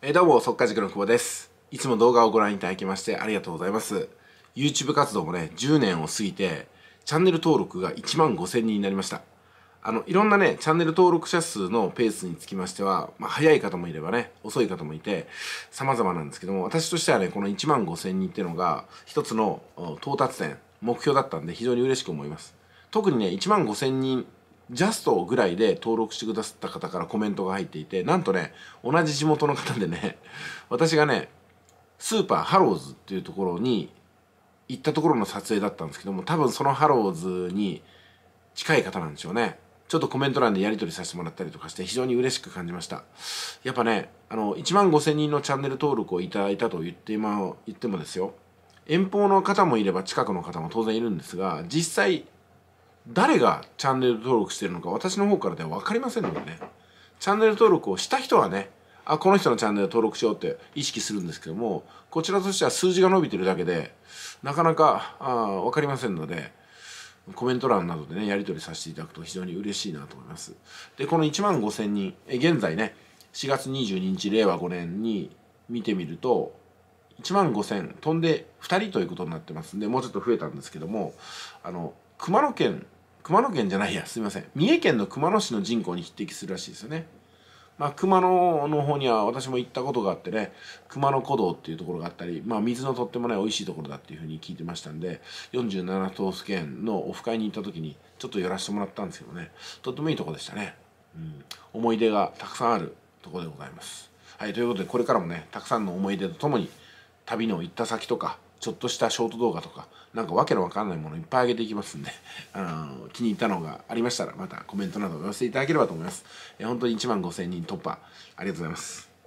えー、どうも、速稼塾の久保です。いつも動画をご覧いただきましてありがとうございます。YouTube 活動もね、10年を過ぎて、チャンネル登録が1万5000人になりました。あの、いろんなね、チャンネル登録者数のペースにつきましては、まあ、早い方もいればね、遅い方もいて、様々なんですけども、私としてはね、この1万5000人っていうのが、一つの到達点、目標だったんで、非常に嬉しく思います。特にね、1万5000人ジャストぐらいで登録してくださった方からコメントが入っていて、なんとね、同じ地元の方でね、私がね、スーパーハローズっていうところに行ったところの撮影だったんですけども、多分そのハローズに近い方なんでしょうね。ちょっとコメント欄でやり取りさせてもらったりとかして非常に嬉しく感じました。やっぱね、あの、1万5千人のチャンネル登録をいただいたと言っても、言ってもですよ。遠方の方もいれば近くの方も当然いるんですが、実際誰がチャンネル登録してるのか私の方からでは分かりませんのでねチャンネル登録をした人はねあこの人のチャンネル登録しようって意識するんですけどもこちらとしては数字が伸びてるだけでなかなかあ分かりませんのでコメント欄などでねやり取りさせていただくと非常に嬉しいなと思いますでこの1万5000人え現在ね4月22日令和5年に見てみると1万5000飛んで2人ということになってますんでもうちょっと増えたんですけどもあの熊野県熊野県じゃないやすいません三重県の熊野市の人口に匹敵するらしいですよねまあ、熊野の方には私も行ったことがあってね、熊野古道っていうところがあったり、まあ、水のとってもね、美味しいところだっていうふうに聞いてましたんで、47都道府県のオフ会に行った時に、ちょっと寄らせてもらったんですけどね、とってもいいとこでしたね。うん、思い出がたくさんあるとこでございます。はい、ということで、これからもね、たくさんの思い出とともに、旅の行った先とか、ちょっとしたショート動画とかなんかわけのわかんないものいっぱい上げていきますんで あの気に入ったのがありましたらまたコメントなどお寄せいただければと思います、えー、本当に1万5000人突破ありがとうございます